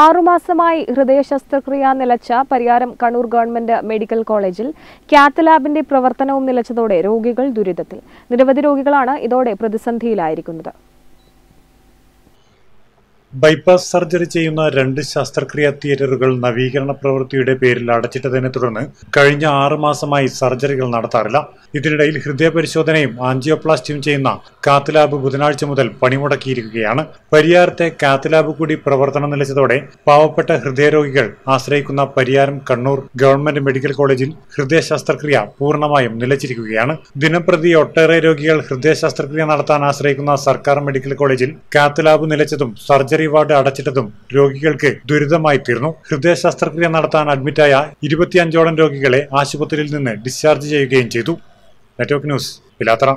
ആറുമാസമായി ഹൃദയ ശസ്ത്രക്രിയ നിലച്ച പരിയാരം കണ്ണൂർ ഗവൺമെന്റ് മെഡിക്കൽ കോളേജിൽ കാത്ത് ലാബിന്റെ പ്രവർത്തനവും നിലച്ചതോടെ രോഗികൾ ദുരിതത്തിൽ നിരവധി രോഗികളാണ് ഇതോടെ പ്രതിസന്ധിയിലായിരിക്കുന്നത് ബൈപ്പാസ് സർജറി ചെയ്യുന്ന രണ്ട് ശസ്ത്രക്രിയാ തിയേറ്ററുകൾ നവീകരണ പ്രവൃത്തിയുടെ പേരിൽ അടച്ചിട്ടതിനെ തുടർന്ന് കഴിഞ്ഞ ആറു മാസമായി സർജറികൾ നടത്താറില്ല ഇതിനിടയിൽ ഹൃദയപരിശോധനയും ആൻജിയോപ്ലാസ്റ്റിയും ചെയ്യുന്ന കാത്ത് ബുധനാഴ്ച മുതൽ പണിമുടക്കിയിരിക്കുകയാണ് പരിയാരത്തെ കാത്ത് കൂടി പ്രവർത്തനം നിലച്ചതോടെ പാവപ്പെട്ട ഹൃദയരോഗികൾ ആശ്രയിക്കുന്ന പരിയാരം കണ്ണൂർ ഗവൺമെന്റ് മെഡിക്കൽ കോളേജിൽ ഹൃദയ ശസ്ത്രക്രിയ പൂർണ്ണമായും നിലച്ചിരിക്കുകയാണ് ദിനംപ്രതി ഒട്ടേറെ രോഗികൾ ഹൃദയ ശസ്ത്രക്രിയ നടത്താൻ ആശ്രയിക്കുന്ന സർക്കാർ മെഡിക്കൽ കോളേജിൽ കാത്ത് നിലച്ചതും സർജറി സെക്കൻഡറി വാർഡ് അടച്ചിട്ടതും രോഗികൾക്ക് ദുരിതമായി തീർന്നു ഹൃദയ ശസ്ത്രക്രിയ നടത്താൻ അഡ്മിറ്റായ ഇരുപത്തിയഞ്ചോളം രോഗികളെ ആശുപത്രിയിൽ നിന്ന് ഡിസ്ചാർജ് ചെയ്യുകയും ചെയ്തു നെറ്റ്വർക്ക് ന്യൂസ് പിലാത്തറ